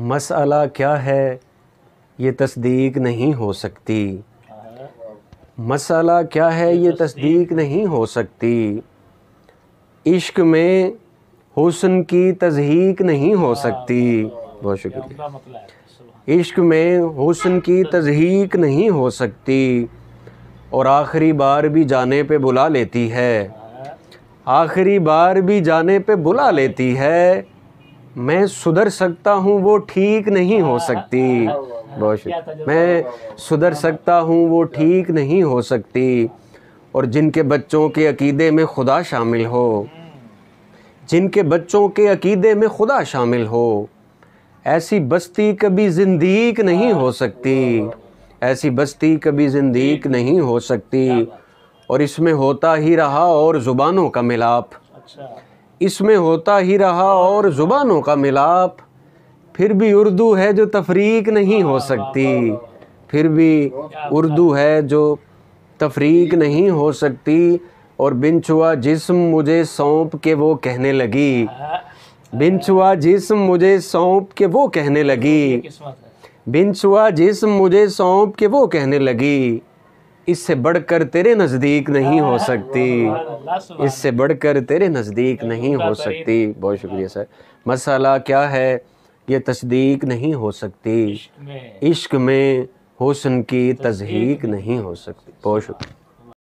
मसला क्या है ये तस्दीक नहीं हो सकती मसला क्या है ये तस्दीक नहीं हो सकती इश्क में हुसन की तजहीक नहीं हो हाँ, सकती तो बहुत शुक्रिया इश्क में हुसन की तजहीक नहीं हो सकती और आखिरी बार भी जाने पे बुला लेती है हाँ। आखिरी बार भी जाने पे बुला लेती है मैं सुधर सकता हूँ वो ठीक नहीं हो सकती बहुत शुक्रिया मैं सुधर सकता हूँ वो ठीक नहीं हो सकती और जिनके बच्चों के अकीदे में खुदा शामिल हो जिनके बच्चों के अकीदे में खुदा शामिल हो ऐसी बस्ती कभी जिंदीक नहीं हो सकती ऐसी बस्ती कभी जिंदीक नहीं हो सकती और इसमें होता ही रहा और ज़ुबानों का मिलाप अच्छा। इसमें होता ही रहा और ज़ुबानों का मिलाप फिर भी उर्दू है जो तफरीक नहीं हो सकती फिर भी उर्दू है जो तफरीक नहीं हो सकती और बिन छुआ जिसम मुझे सौंप के वो कहने लगी बिन छुआ जिसम मुझे सौंप के वो कहने लगी बिन छुआ जिसम मुझे सौंप के वो कहने लगी इससे बढ़कर तेरे नज़दीक नहीं हो सकती इससे बढ़कर तेरे नज़दीक नहीं हो तो सकती बहुत शुक्रिया सर मसाला क्या है ये तस्दीक नहीं हो सकती इश्क में हुसन की तजहीक नहीं हो सकती बहुत शुक्रिया